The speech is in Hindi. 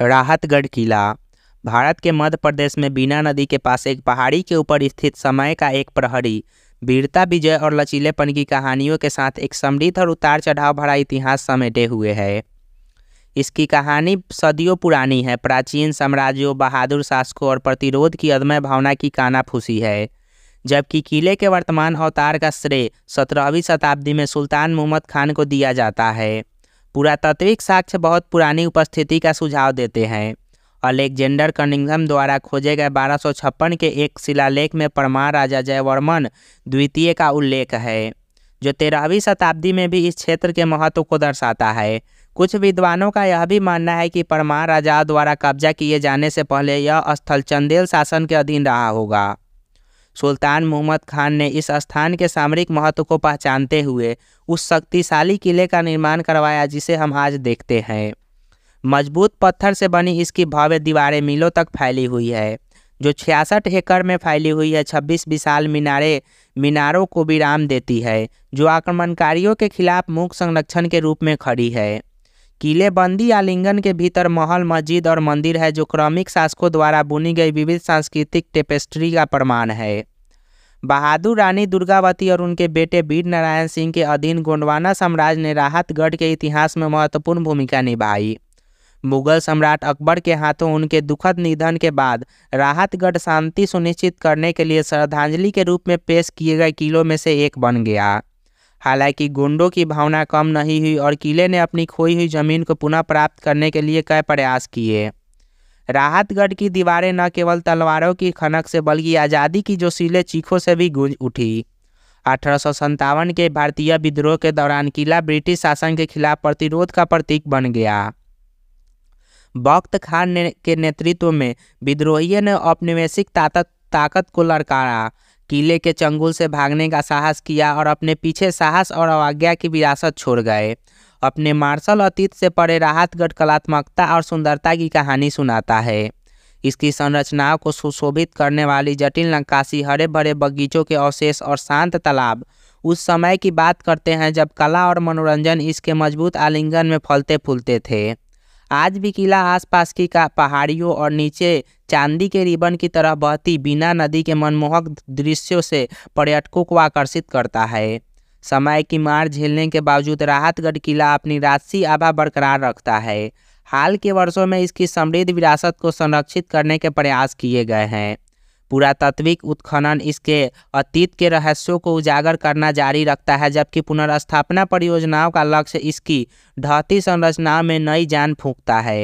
राहतगढ़ किला भारत के मध्य प्रदेश में बीना नदी के पास एक पहाड़ी के ऊपर स्थित समय का एक प्रहरी वीरता विजय और लचीलेपन की कहानियों के साथ एक समृद्ध और उतार चढ़ाव भरा इतिहास समेटे हुए है इसकी कहानी सदियों पुरानी है प्राचीन साम्राज्यों बहादुर शासकों और प्रतिरोध की अदम्य भावना की कानाफूसी है जबकि किले के वर्तमान अवतार का श्रेय सत्रहवीं शताब्दी में सुल्तान मोहम्मद खान को दिया जाता है पुरातात्विक साक्ष्य बहुत पुरानी उपस्थिति का सुझाव देते हैं अलेक्जेंडर कनिंगम द्वारा खोजे गए बारह के एक शिलालेख में परमार राजा जयवर्मन द्वितीय का उल्लेख है जो तेरहवीं शताब्दी में भी इस क्षेत्र के महत्व को दर्शाता है कुछ विद्वानों का यह भी मानना है कि परमार राजा द्वारा कब्जा किए जाने से पहले यह स्थल चंदेल शासन के अधीन रहा होगा सुल्तान मोहम्मद खान ने इस स्थान के सामरिक महत्व को पहचानते हुए उस शक्तिशाली किले का निर्माण करवाया जिसे हम आज देखते हैं मजबूत पत्थर से बनी इसकी भव्य दीवारें मीलों तक फैली हुई है जो छियासठ एकड़ में फैली हुई है छब्बीस विशाल मीनारे मीनारों को विराम देती है जो आक्रमणकारियों के खिलाफ मुख्य संरक्षण के रूप में खड़ी है किलेबंदी आलिंगन के भीतर महल मस्जिद और मंदिर है जो क्रमिक शासकों द्वारा बुनी गई विविध सांस्कृतिक टेपेस्ट्री का प्रमाण है बहादुर रानी दुर्गावती और उनके बेटे वीर नारायण सिंह के अधीन गोंडवाना साम्राज्य ने राहतगढ़ के इतिहास में महत्वपूर्ण भूमिका निभाई मुगल सम्राट अकबर के हाथों उनके दुखद निधन के बाद राहतगढ़ शांति सुनिश्चित करने के लिए श्रद्धांजलि के रूप में पेश किए गए किलों में से एक बन गया हालांकि गुंडों की भावना कम नहीं हुई और किले ने अपनी खोई हुई जमीन को पुनः प्राप्त करने के लिए कई प्रयास किए राहतगढ़ की दीवारें न केवल तलवारों की खनक से बल्कि आज़ादी की जोशीले चीखों से भी गूंज उठी अठारह के भारतीय विद्रोह के दौरान किला ब्रिटिश शासन के खिलाफ प्रतिरोध का प्रतीक बन गया बख्त खान ने, के नेतृत्व में विद्रोहियों ने औपनिवेशिक ताकत ताकत को लड़काया किले के चंगुल से भागने का साहस किया और अपने पीछे साहस और अवज्ञा की विरासत छोड़ गए अपने मार्शल अतीत से परे राहत गढ़ कलात्मकता और सुंदरता की कहानी सुनाता है इसकी संरचनाओं को सुशोभित करने वाली जटिल नक्काशी हरे भरे बगीचों के अवशेष और शांत तालाब उस समय की बात करते हैं जब कला और मनोरंजन इसके मजबूत आलिंगन में फलते फूलते थे आज भी किला आसपास की का पहाड़ियों और नीचे चांदी के रिबन की तरह बहती बिना नदी के मनमोहक दृश्यों से पर्यटकों को आकर्षित करता है समय की मार झेलने के बावजूद राहतगढ़ किला अपनी राजसी आभा बरकरार रखता है हाल के वर्षों में इसकी समृद्ध विरासत को संरक्षित करने के प्रयास किए गए हैं पुरातात्विक उत्खनन इसके अतीत के रहस्यों को उजागर करना जारी रखता है जबकि पुनर्स्थापना परियोजनाओं का लक्ष्य इसकी ढहती संरचनाओं में नई जान फूंकता है